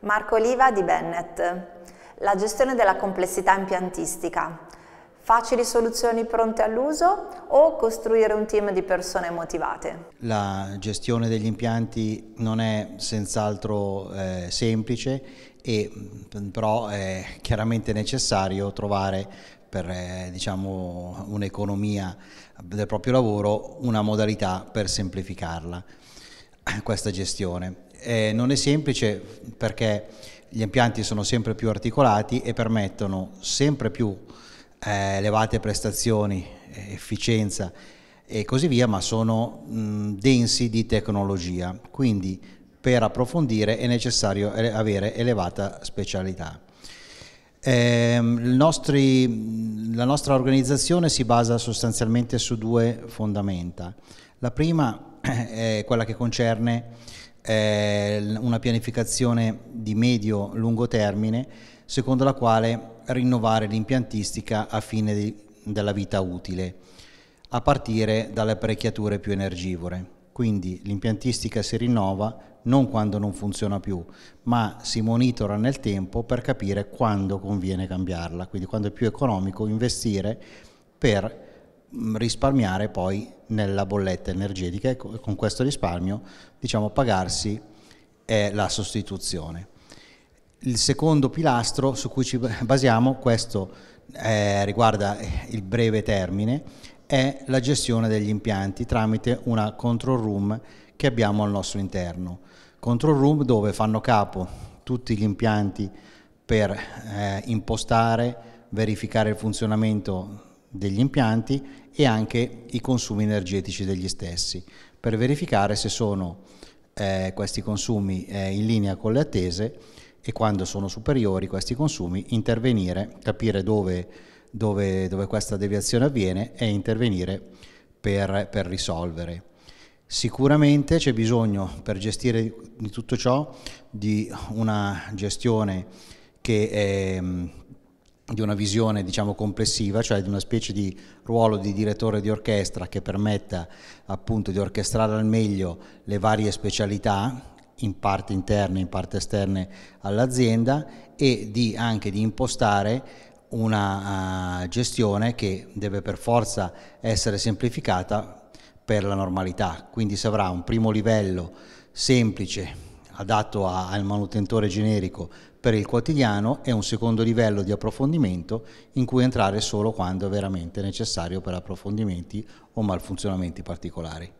Marco Oliva di Bennett. La gestione della complessità impiantistica. Facili soluzioni pronte all'uso o costruire un team di persone motivate? La gestione degli impianti non è senz'altro eh, semplice, e, mm, però è chiaramente necessario trovare per eh, diciamo, un'economia del proprio lavoro una modalità per semplificarla questa gestione. Eh, non è semplice perché gli impianti sono sempre più articolati e permettono sempre più eh, elevate prestazioni, eh, efficienza e così via, ma sono mh, densi di tecnologia, quindi per approfondire è necessario eh, avere elevata specialità. Eh, nostri, la nostra organizzazione si basa sostanzialmente su due fondamenta. La prima eh, è quella che concerne una pianificazione di medio-lungo termine secondo la quale rinnovare l'impiantistica a fine di, della vita utile, a partire dalle apparecchiature più energivore. Quindi l'impiantistica si rinnova non quando non funziona più, ma si monitora nel tempo per capire quando conviene cambiarla, quindi quando è più economico investire per mm, risparmiare poi nella bolletta energetica e con questo risparmio diciamo, pagarsi è la sostituzione. Il secondo pilastro su cui ci basiamo, questo eh, riguarda eh, il breve termine, è la gestione degli impianti tramite una control room che abbiamo al nostro interno. Control room dove fanno capo tutti gli impianti per eh, impostare, verificare il funzionamento degli impianti e anche i consumi energetici degli stessi per verificare se sono eh, questi consumi eh, in linea con le attese e quando sono superiori questi consumi intervenire, capire dove, dove, dove questa deviazione avviene e intervenire per, per risolvere. Sicuramente c'è bisogno per gestire di tutto ciò di una gestione che è ehm, di una visione diciamo, complessiva, cioè di una specie di ruolo di direttore di orchestra che permetta appunto di orchestrare al meglio le varie specialità in parte interne, in parte esterne all'azienda e di, anche di impostare una uh, gestione che deve per forza essere semplificata per la normalità, quindi si avrà un primo livello semplice adatto a, al manutentore generico per il quotidiano è un secondo livello di approfondimento in cui entrare solo quando è veramente necessario per approfondimenti o malfunzionamenti particolari.